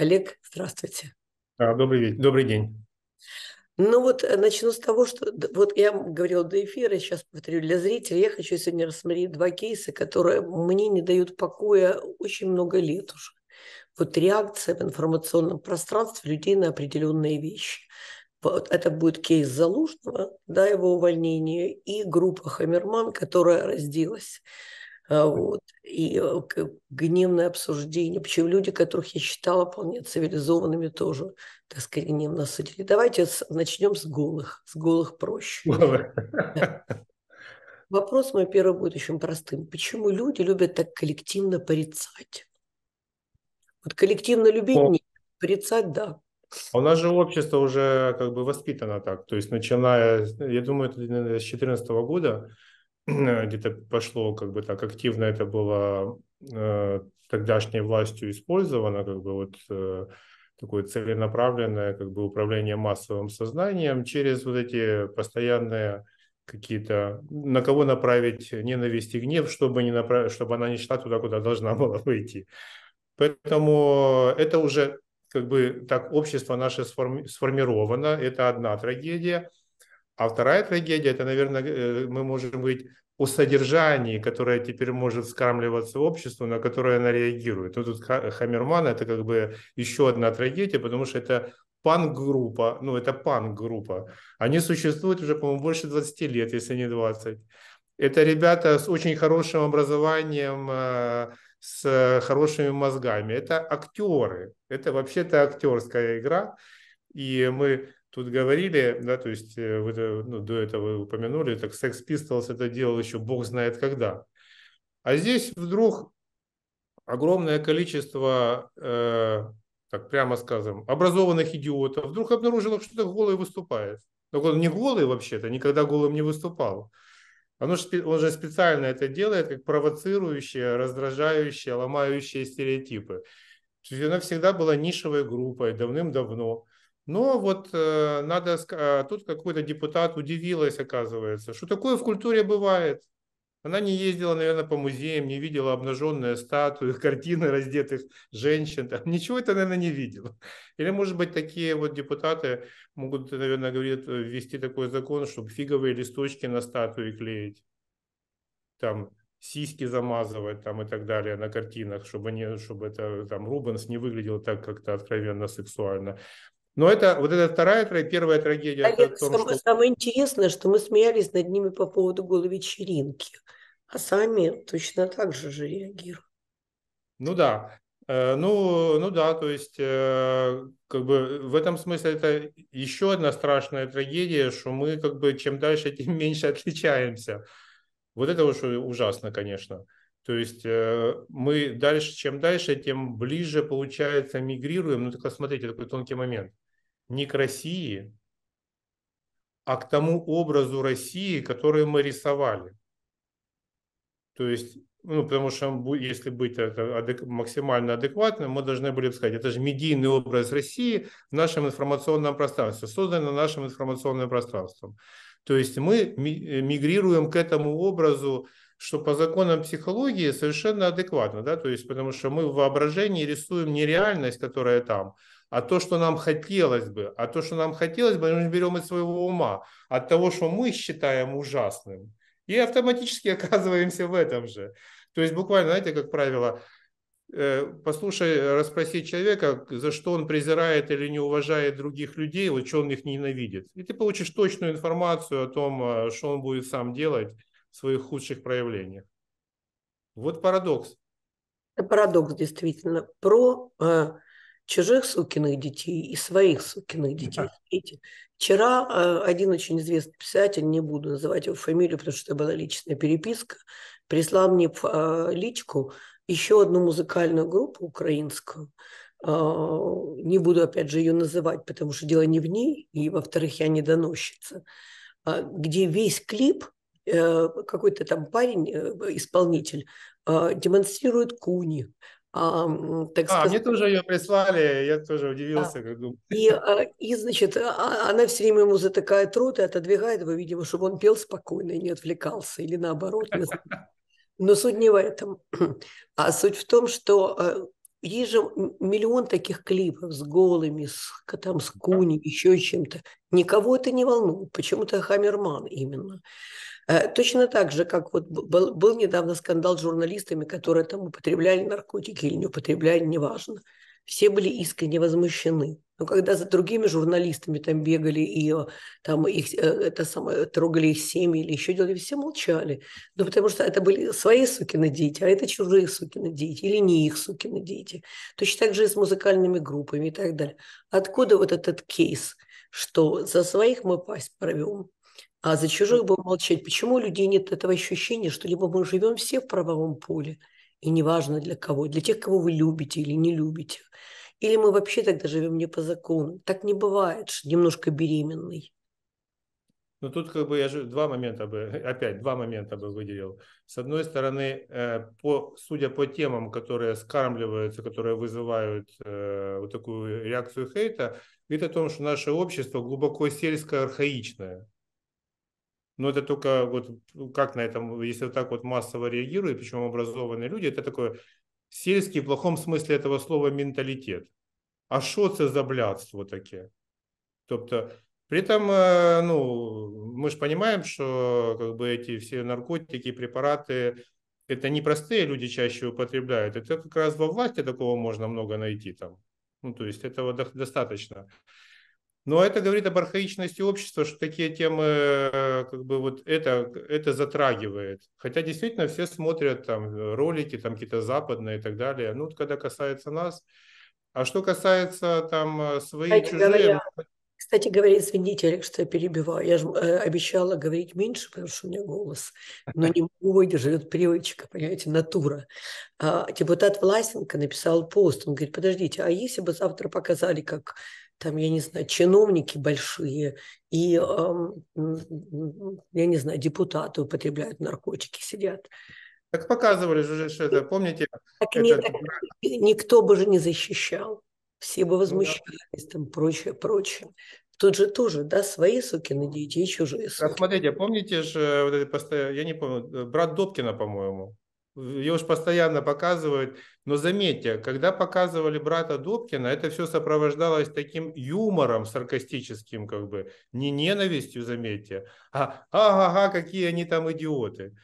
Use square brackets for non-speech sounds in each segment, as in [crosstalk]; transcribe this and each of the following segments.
Олег, здравствуйте. Да, добрый, добрый день. Ну вот э, начну с того, что вот я говорила до эфира, сейчас повторю для зрителей, я хочу сегодня рассмотреть два кейса, которые мне не дают покоя очень много лет уже. Вот реакция в информационном пространстве людей на определенные вещи. Вот это будет кейс Залужного, да, его увольнение, и группа Хамерман, которая разделась. А, вот. И э, гневное обсуждение. Причем люди, которых я считала вполне цивилизованными, тоже, так сказать, гневно судили. Давайте начнем с голых. С голых проще. Вопрос мой первый будет очень простым. Почему люди любят так коллективно порицать? Вот коллективно любить О. порицать – да. А у нас же общество уже как бы воспитано так. То есть, начиная, я думаю, это с 2014 года, Э, где-то пошло как бы так активно это было э, тогдашней властью использовано, как бы вот э, такое целенаправленное как бы управление массовым сознанием через вот эти постоянные какие-то, на кого направить ненависть и гнев, чтобы, не направ... чтобы она не шла туда, куда должна [laughs] была выйти. Поэтому это уже как бы так общество наше сформи... сформировано, это одна трагедия – а вторая трагедия, это, наверное, э, мы можем говорить о содержании, которое теперь может скармливаться обществу, на которое она реагирует. Ну, тут Хаммерман – это как бы еще одна трагедия, потому что это панк-группа, ну, это панк-группа. Они существуют уже, по-моему, больше 20 лет, если не 20. Это ребята с очень хорошим образованием, э, с хорошими мозгами. Это актеры. Это вообще-то актерская игра. И мы Тут говорили, да, то есть э, вы, э, ну, до этого вы упомянули, так Sex Pistols это делал еще бог знает когда. А здесь вдруг огромное количество, э, так прямо скажем, образованных идиотов вдруг обнаружило, что-то голый выступает. Но он не голый вообще-то, никогда голым не выступал. Он же, он же специально это делает, как провоцирующие, раздражающие, ломающие стереотипы. То есть она всегда была нишевой группой давным-давно. Но вот э, надо, э, тут какой-то депутат удивилась, оказывается, что такое в культуре бывает. Она не ездила, наверное, по музеям, не видела обнаженные статуи, [laughs] картины раздетых женщин. Там. Ничего это, наверное, не видела. Или, может быть, такие вот депутаты могут, наверное, говорят, э, ввести такой закон, чтобы фиговые листочки на статуи клеить. Там сиськи замазывать там и так далее на картинах, чтобы, не, чтобы это там Рубенс не выглядел так как-то откровенно сексуально. Но это вот эта вторая, трагедия, первая трагедия. Олег, том, самое, что... самое интересное, что мы смеялись над ними по поводу голой вечеринки, а сами точно так же же реагируют. Ну да, э, ну, ну да, то есть э, как бы в этом смысле это еще одна страшная трагедия, что мы как бы чем дальше, [laughs] тем меньше отличаемся. Вот это уж ужасно, конечно. То есть э, мы дальше, чем дальше, тем ближе, получается, мигрируем. Ну, так смотрите, такой тонкий момент не к России, а к тому образу России, который мы рисовали. То есть, ну, потому что если быть адек, максимально адекватным, мы должны были бы сказать, это же медийный образ России в нашем информационном пространстве, создан нашим информационным пространством. То есть мы э, мигрируем к этому образу, что по законам психологии совершенно адекватно, да, то есть потому что мы в воображении рисуем не реальность, которая там, а то, что нам хотелось бы. А то, что нам хотелось бы, мы берем из своего ума, от того, что мы считаем ужасным, и автоматически [laughs] оказываемся в этом же. То есть буквально, знаете, как правило, э, послушай, расспроси человека, за что он презирает или не уважает других людей, вот что он их ненавидит. И ты получишь точную информацию о том, э, что он будет сам делать в своих худших проявлениях. Вот парадокс. Это парадокс, действительно. Про э, чужих сукиных детей и своих сукиных детей. Да. Вчера э, один очень известный писатель, не буду называть его фамилию, потому что это была личная переписка, прислал мне э, личку еще одну музыкальную группу украинскую. Э, не буду, опять же, ее называть, потому что дело не в ней, и, во-вторых, я не доносчица, а, где весь клип какой-то там парень, исполнитель, демонстрирует куни, а, так а, сказать. мне тоже ее прислали, я тоже удивился. А. Как думал. И, и, значит, а, она все время ему затыкает рот и отодвигает его, видимо, чтобы он пел спокойно и не отвлекался, или наоборот. Но суть не в этом. [clears throat] А суть в том, что э, есть же миллион таких клипов с голыми, с, там, с куни, еще чем-то. Никого это не волнует. Почему-то Хаммерман именно. Э, точно так же, как вот был, был недавно скандал с журналистами, которые там употребляли наркотики или не употребляли, неважно все были искренне возмущены. Но когда за другими журналистами там бегали и э, там их э, это самое, трогали их семьи или еще делали, все молчали. Ну, потому что это были свои сукины дети, а это чужие сукины дети или не их сукины дети. Точно так же и с музыкальными группами и так далее. Откуда вот этот кейс, что за своих мы пасть порвем, а за чужих будем молчать? Почему у людей нет этого ощущения, что либо мы живем все в правовом поле – и неважно для кого, для тех, кого вы любите или не любите. Или мы вообще тогда живем не по закону. Так не бывает, что немножко беременный. Ну, тут как бы я же два момента бы, [laughs] опять два момента бы выделил. С одной стороны, э, по, судя по темам, которые скармливаются, которые вызывают э, вот такую реакцию хейта, говорит о том, что наше общество глубоко сельское, архаичное. Но это только вот э, как на этом, э, если вот так вот массово реагируют, причем образованные люди, это такое сельский в плохом смысле этого слова менталитет. А что это за блядство такие? Тобто, при этом, э, ну, мы же понимаем, что как бы эти все наркотики, препараты, это не простые люди чаще употребляют, это как раз во власти такого можно много найти там. Ну, то есть этого достаточно. Но это говорит об архаичности общества, что такие темы, э, как бы вот это, это затрагивает. Хотя действительно все смотрят там э, ролики, там какие-то западные и так далее. Ну, вот когда касается нас. А что касается там э, свои Кстати чужие... Говоря, ну, кстати говоря, извините, Олег, что я перебиваю. Я же э, обещала говорить меньше, потому что у меня голос. Но не могу выдержать, вот привычка, понимаете, натура. А, депутат Власенко написал пост. Он говорит, подождите, а если бы завтра показали, как там, я не знаю, чиновники большие и, я не знаю, депутаты употребляют наркотики, сидят. Так показывали же, что это, помните? Так это... Не, так, никто бы же не защищал. Все бы ну возмущались, да. там, прочее, прочее. Тут же тоже, да, свои сукины дети и чужие суки. А смотрите, помните же, вот это постоянно, я не помню, брат Добкина, по-моему, ее уж постоянно показывают. Но заметьте, когда показывали брата Добкина, это все сопровождалось таким юмором саркастическим, как бы, не ненавистью, заметьте, а ага, какие они там идиоты.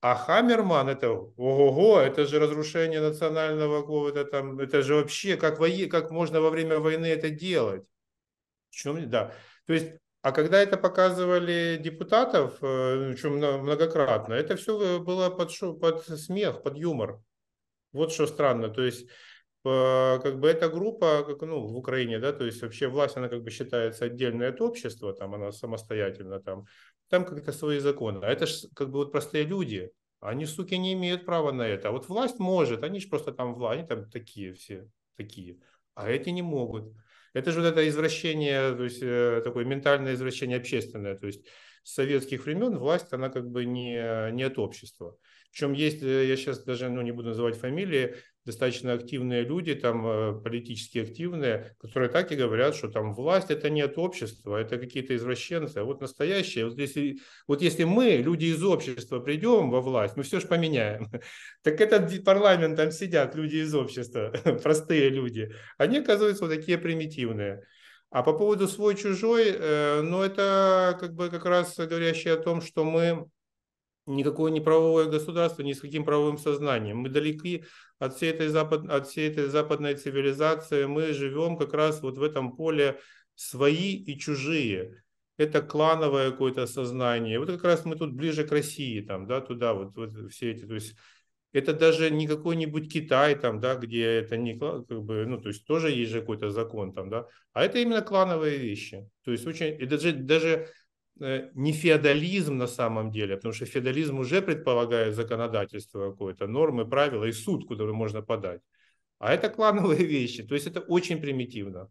А Хаммерман это ого-го, это же разрушение национального какого-то там, это же вообще как, вое, как можно во время войны это делать. В чем, да. То есть а когда это показывали депутатов, причем э, ну, многократно, это все было под, шо, под смех, под юмор. Вот что странно. То есть э, как бы эта группа, как, ну, в Украине, да, то есть вообще власть, она как бы считается отдельное от общества, там она самостоятельно, там, там как-то свои законы. А это же как бы вот простые люди, они, суки, не имеют права на это. А вот власть может, они же просто там власть, они там такие все, такие, а эти не могут. Это же вот это извращение, то есть э, такое ментальное извращение общественное. То есть с советских времен власть, она как бы не, не от общества. Причем есть, э, я сейчас даже ну, не буду называть фамилии, достаточно активные люди, там э, политически активные, которые так и говорят, что там власть это не от общества, это какие-то извращенцы, а вот настоящие. Вот если, вот если мы, люди из общества, придем во власть, мы все же поменяем. [laughs] Так этот парламент там сидят люди из общества, [laughs] простые люди. Они оказываются вот такие примитивные. А по поводу свой-чужой, э, ну это как бы как раз говорящий о том, что мы никакое не правовое государство ни с каким правовым сознанием. Мы далеки от всей этой, запад, от всей этой западной цивилизации. Мы живем как раз вот в этом поле свои и чужие. Это клановое какое-то сознание. Вот как раз мы тут ближе к России, там, да, туда вот, вот все эти, то есть это даже не какой-нибудь Китай, там, да, где это не как бы, ну, то есть тоже есть же какой-то закон там, да, а это именно клановые вещи. То есть очень, и даже, даже Э, не феодализм на самом деле, потому что феодализм уже предполагает законодательство какое-то, нормы, правила и суд, куда можно подать. А это клановые [laughs] вещи, то есть это очень примитивно.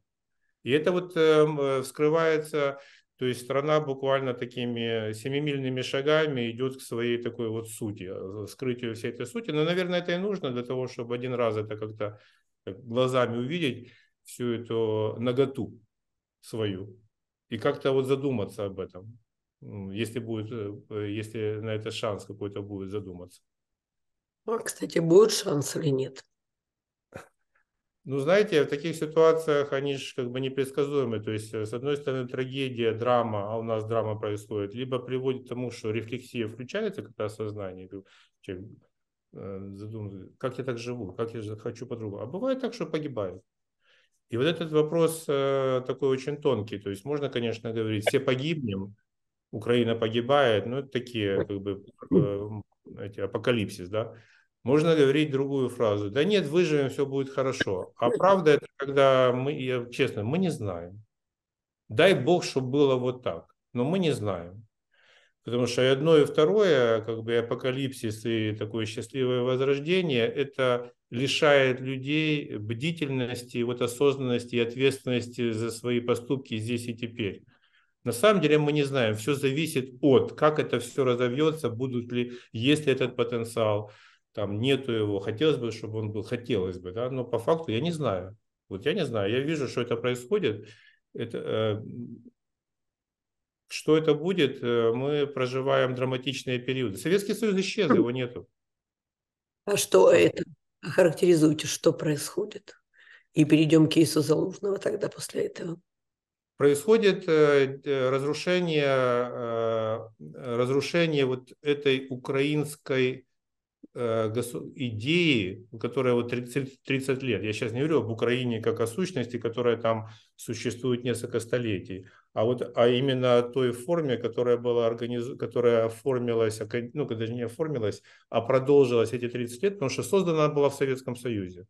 И это вот эм, э, вскрывается, то есть страна буквально такими семимильными шагами идет к своей такой вот сути, э, вскрытию всей этой сути. Но, наверное, это и нужно для того, чтобы один раз это как-то э, глазами увидеть всю эту наготу свою и как-то вот задуматься об этом, если будет, э, э, если на это шанс какой-то будет задуматься. Ну, а, кстати, будет шанс или нет? Ну, знаете, в таких ситуациях они же как бы непредсказуемы. То есть, э, с одной стороны, трагедия, драма, а у нас драма происходит, либо приводит к тому, что рефлексия включается, когда сознание, человек задумывается, как я так живу, как я хочу по-другому. А бывает так, что погибают. И вот этот вопрос э, такой очень тонкий. То есть можно, конечно, говорить, все погибнем, Украина погибает, но ну, это такие как бы эм, эти, апокалипсис, да. Можно говорить другую фразу. Да нет, выживем, все будет хорошо. А правда это, когда мы, я, честно, мы не знаем. Дай бог, чтобы было вот так, но мы не знаем. Потому что и одно, и второе, как бы апокалипсис и такое счастливое возрождение, это лишает людей бдительности, вот осознанности и ответственности за свои поступки здесь и теперь. На самом деле мы не знаем, все зависит от, как это все разовьется, будут ли, есть ли этот потенциал, там нету его, хотелось бы, чтобы он был, хотелось бы, да, но по факту я не знаю. Вот я не знаю, я вижу, что это происходит, это, э, что это будет? Э, мы проживаем драматичные периоды. Советский Союз исчез, его нету. А что это? Охарактеризуйте, что происходит. И перейдем к кейсу Залужного тогда после этого. Происходит э, разрушение, э, разрушение вот этой украинской идеи, которая вот 30, 30 лет, я сейчас не говорю об Украине как о сущности, которая там существует несколько столетий, а вот а именно о той форме, которая была организ... которая оформилась, ну, даже не оформилась, а продолжилась эти 30 лет, потому что создана была в Советском Союзе.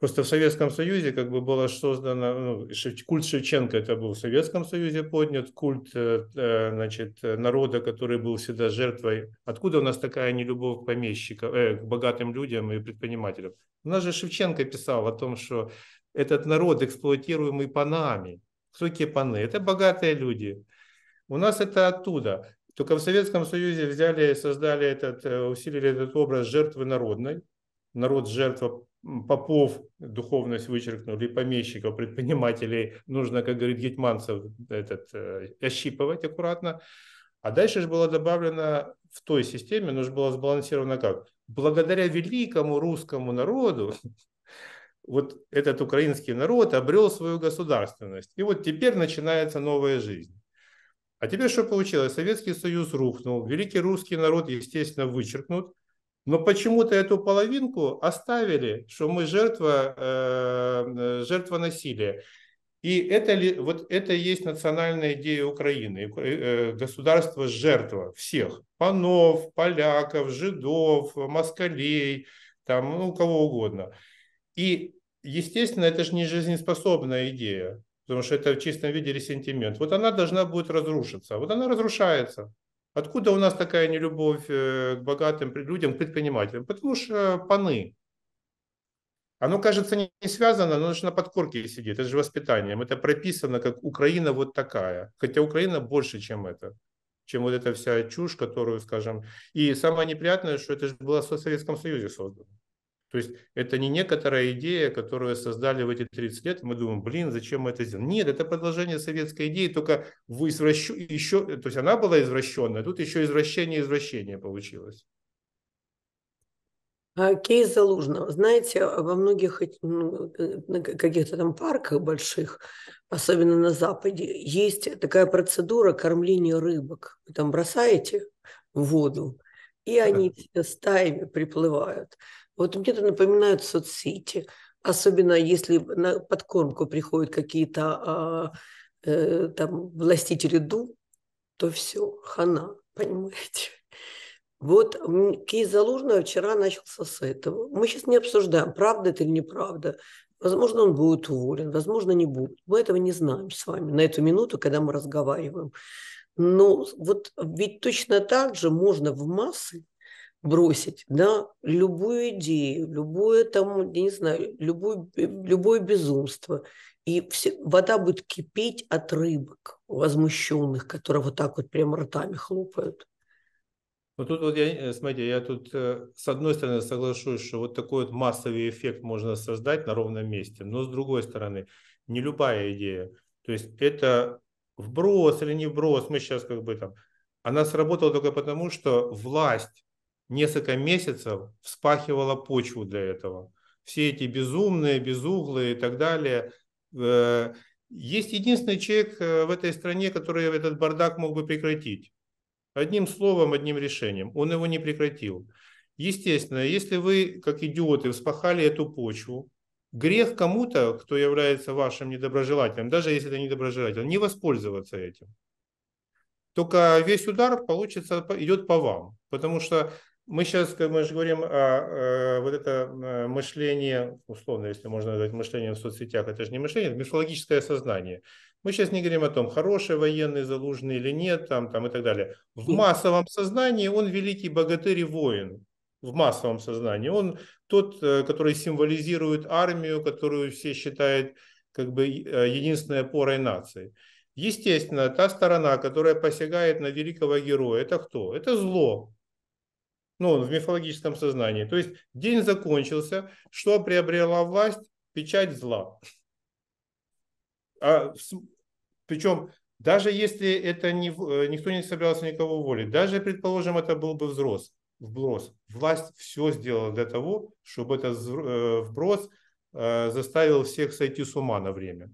Просто в Советском Союзе как бы было создано, ну, культ Шевченко это был в Советском Союзе поднят, культ э, э, значит, народа, который был всегда жертвой. Откуда у нас такая нелюбовь к помещикам, э, к богатым людям и предпринимателям? У нас же Шевченко писал о том, что этот народ, эксплуатируемый панами, кто паны? Это богатые люди. У нас это оттуда. Только в Советском Союзе взяли, создали этот, э, усилили этот образ жертвы народной. Народ жертва попов духовность вычеркнули, помещиков, предпринимателей. Нужно, как говорит Гетманцев, этот, э, ощипывать аккуратно. А дальше же было добавлено в той системе, нужно было сбалансировано как? Благодаря великому русскому народу вот этот украинский народ обрел свою государственность. И вот теперь начинается новая жизнь. А теперь что получилось? Советский Союз рухнул, великий русский народ, естественно, вычеркнут. Но почему-то эту половинку оставили, что мы жертва, э, жертва насилия. И это, ли, вот это и есть национальная идея Украины. Э, государство – жертва всех. Панов, поляков, жидов, москалей, там, ну, кого угодно. И естественно, это же не жизнеспособная идея, потому что это в чистом виде ресентимент. Вот она должна будет разрушиться. Вот она разрушается. Откуда у нас такая нелюбовь э, к богатым людям, к предпринимателям? Потому что паны. Оно, кажется, не связано, но же на подкорке сидит. Это же воспитанием. Это прописано, как Украина вот такая. Хотя Украина больше, чем это. Чем вот эта вся чушь, которую, скажем... И самое неприятное, что это же было в Советском Союзе создано. То есть это не некоторая идея, которую создали в эти 30 лет, мы думаем, блин, зачем мы это сделали? Нет, это продолжение советской идеи, только в извращу... еще, то есть она была извращенная, а тут еще извращение извращение получилось. А Кейс Залужного. Знаете, во многих ну, э, э, каких-то там парках больших, особенно на Западе, есть такая процедура кормления рыбок. Вы там бросаете в воду, и они стаями приплывают. Вот мне это напоминают соцсети, особенно если на подкормку приходят какие-то э, э, там властители ДУ, то все, хана, [laughs] понимаете. Вот кейс Залужного вчера начался с этого. Мы сейчас не обсуждаем, правда это или неправда. Возможно, он будет уволен, возможно, не будет. Мы этого не знаем с вами на эту минуту, когда мы разговариваем. Но вот ведь точно так же можно в массы бросить, да, любую идею, любое там, я не знаю, любое, э, любое безумство. И все, вода будет кипеть от рыбок возмущенных, которые вот так вот прям ртами хлопают. Вот ну, тут вот я, э, смотрите, я тут э, с одной стороны соглашусь, что вот такой вот массовый эффект можно создать на ровном месте, но с другой стороны, не любая идея. То есть это вброс или не вброс, мы сейчас как бы там, она сработала только потому, что власть несколько месяцев вспахивала почву для этого. Все эти безумные, безуглые и так далее. Э, есть единственный человек э, в этой стране, который этот бардак мог бы прекратить. Одним словом, одним решением. Он его не прекратил. Естественно, если вы, как идиоты, вспахали эту почву, грех кому-то, кто является вашим недоброжелателем, даже если это недоброжелатель, не воспользоваться этим. Только весь удар получится, идет по вам. Потому что мы сейчас, как мы же говорим, о а, э, вот это э, мышление, условно, если можно назвать мышление в соцсетях, это же не мышление, это мифологическое сознание. Мы сейчас не говорим о том, хороший военный, залужный или нет, там, там и так далее. В хм. массовом сознании он великий богатырь и воин. В массовом сознании. Он тот, э, который символизирует армию, которую все считают как бы единственной опорой нации. Естественно, та сторона, которая посягает на великого героя, это кто? Это зло, ну, в мифологическом сознании. То есть день закончился, что приобрела власть? Печать зла. А, причем даже если это не, э, никто не собирался никого уволить, даже, предположим, это был бы взрос, вброс, власть все сделала для того, чтобы этот э, вброс э, заставил всех сойти с ума на время.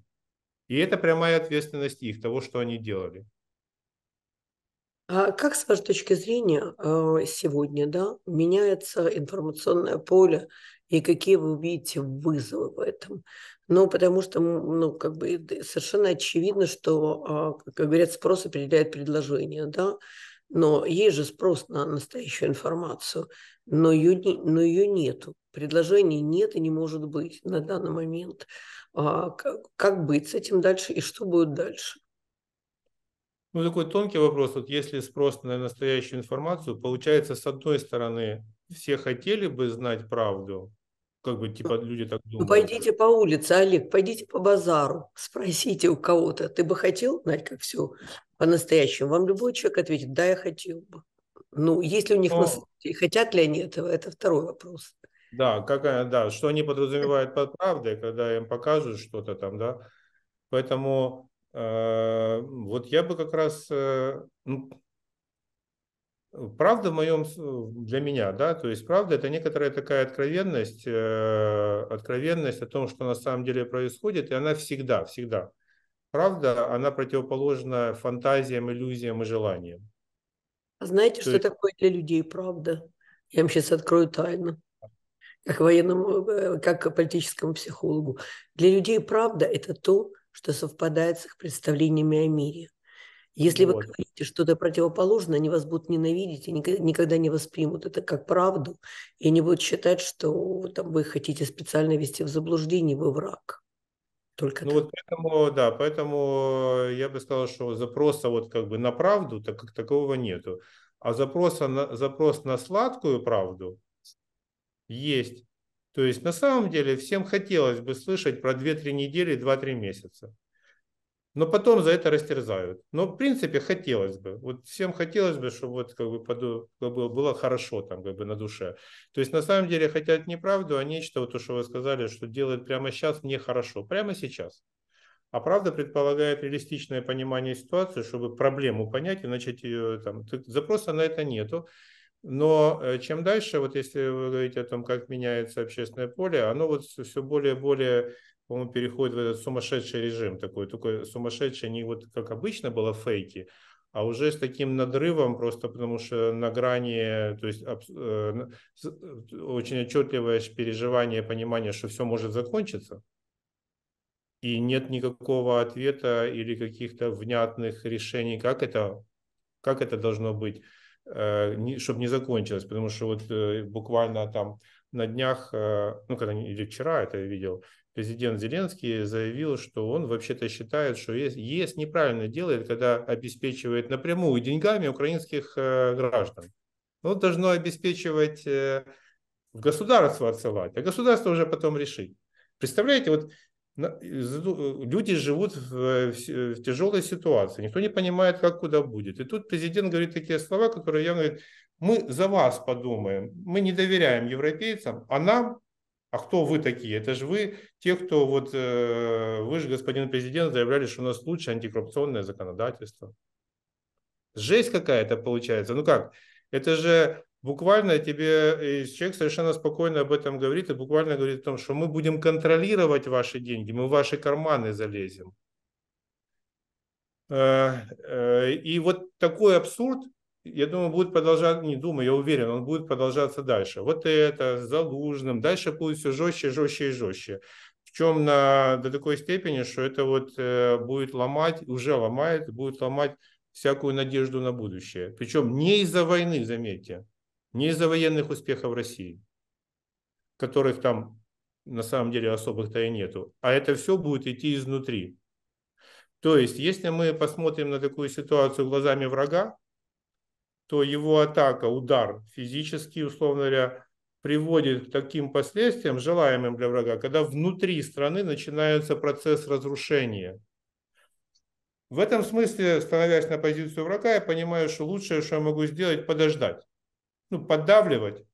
И это прямая ответственность их, того, что они делали. А как, с вашей точки зрения, э, сегодня да, меняется информационное поле и какие вы видите вызовы в этом? Ну, потому что, ну, как бы совершенно очевидно, что, а, как говорят, спрос определяет предложение, да, но есть же спрос на настоящую информацию, но ее, но ее нету. Предложений нет и не может быть на данный момент. А, как, как быть с этим дальше и что будет дальше? Ну, такой тонкий вопрос. Вот если спрос на настоящую информацию, получается, с одной стороны, все хотели бы знать правду, как бы типа ну, люди так ну, думают. Ну, пойдите по улице, Олег, пойдите по базару, спросите у кого-то, ты бы хотел знать, как все по-настоящему? Вам любой человек ответит, да, я хотел бы. Ну, если у них Но... Ну, на хотят ли они этого, это второй вопрос. Да, какая, э, да, что они э, подразумевают э. под правдой, когда им покажут что-то там, да. Поэтому Э, вот я бы как раз, э, ну, правда в моем, для меня, да, то есть правда это некоторая такая откровенность, э, откровенность о том, что на самом деле происходит, и она всегда, всегда. Правда, она противоположна фантазиям, иллюзиям и желаниям. А знаете, то что есть... такое для людей правда? Я вам сейчас открою тайну как военному, как политическому психологу. Для людей правда – это то, что совпадает с их представлениями о мире. Если вот. вы говорите что-то противоположное, они вас будут ненавидеть и никогда не воспримут это как правду, и они будут считать, что там, вы хотите специально вести в заблуждение, вы враг. Только ну так. вот поэтому, да, поэтому я бы сказал, что запроса вот как бы на правду, так как такого нету. А запроса на, запрос на сладкую правду есть. То есть на самом деле всем хотелось бы слышать про 2-3 недели, 2-3 месяца. Но потом за это растерзают. Но в принципе хотелось бы. Вот всем хотелось бы, чтобы вот как бы, было хорошо там как бы на душе. То есть на самом деле хотят не правду, а нечто, вот то, что вы сказали, что делают прямо сейчас нехорошо. Прямо сейчас. А правда предполагает реалистичное понимание ситуации, чтобы проблему понять и начать ее э, там. Запроса на это нету. Но э, чем дальше, вот если вы говорите о том, как меняется общественное поле, оно вот все более и более по-моему, переходит в этот сумасшедший режим такой, только сумасшедший не вот как обычно было фейки, а уже с таким надрывом, просто потому что на грани, то есть э, э, очень отчетливое переживание, понимание, что все может закончиться, и нет никакого ответа или каких-то внятных решений, как это, как это должно быть. Э, чтобы не закончилось, потому что вот э, буквально там на днях, э, ну, когда или вчера это я видел, президент Зеленский заявил, что он вообще-то считает, что ЕС, ЕС неправильно делает, когда обеспечивает напрямую деньгами украинских граждан. Ну должно обеспечивать в государство отсылать, а государство уже потом решит. Представляете, вот Э, люди живут в, э, в, э, тяжелой ситуации, никто не понимает, как куда будет. И тут президент говорит такие слова, которые явно говорит, мы за вас подумаем, мы не доверяем европейцам, а нам, а кто вы такие? Это же вы, те, кто вот, вы же, господин президент, заявляли, что у нас лучше антикоррупционное законодательство. Жесть какая-то получается. Ну как, это же буквально тебе э, человек совершенно спокойно об этом говорит и буквально говорит о том, что мы будем контролировать ваши деньги, мы в ваши карманы залезем. Э, э, и вот такой абсурд, я думаю, будет продолжаться, не думаю, я уверен, он будет продолжаться дальше. Вот это, с Залужным, дальше будет все жестче, жестче и жестче. Причем на, до такой степени, что это вот будет ломать, уже ломает, будет ломать всякую надежду на будущее. Причем не из-за войны, заметьте не из-за военных успехов России, которых там на самом деле особых-то и нету, а это все будет идти изнутри. То есть, если мы посмотрим на такую ситуацию глазами врага, то его атака, удар физический, условно говоря, приводит к таким последствиям, желаемым для врага, когда внутри страны начинается процесс разрушения. В этом смысле, становясь на позицию врага, я понимаю, что лучшее, что я могу сделать, подождать ну, поддавливать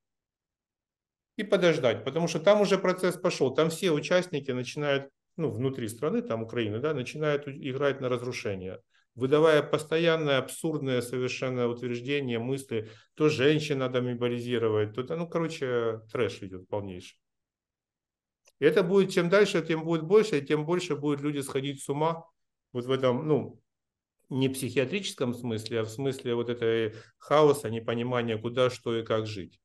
и подождать, потому что там уже процесс пошел, там все участники начинают, ну, внутри страны, там Украины, да, начинают играть на разрушение, выдавая постоянное абсурдное совершенно утверждение, мысли, то женщин надо мобилизировать, то, ну, короче, трэш идет полнейший. И это будет, чем дальше, тем будет больше, и тем больше будут люди сходить с ума вот в этом, ну, не психиатрическом смысле, а в смысле вот этой хаоса, непонимания, куда, что и как жить.